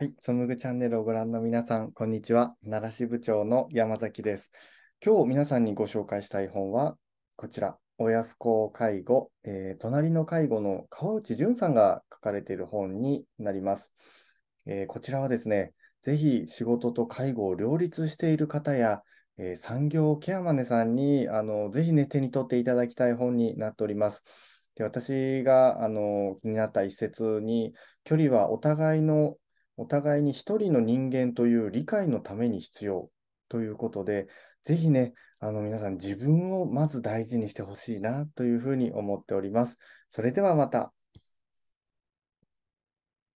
はい、ソムグチャンネルをご覧の皆さん、こんにちは。奈良支部長の山崎です。今日皆さんにご紹介したい本は、こちら、親不孝介護、えー、隣の介護の川内淳さんが書かれている本になります。えー、こちらはですね、ぜひ仕事と介護を両立している方や、えー、産業ケアマネさんにあのぜひ、ね、手に取っていただきたい本になっております。で私があの気になった一節に、距離はお互いのお互いに一人の人間という理解のために必要ということで、ぜひね、あの皆さん自分をまず大事にしてほしいなというふうに思っております。それではまた。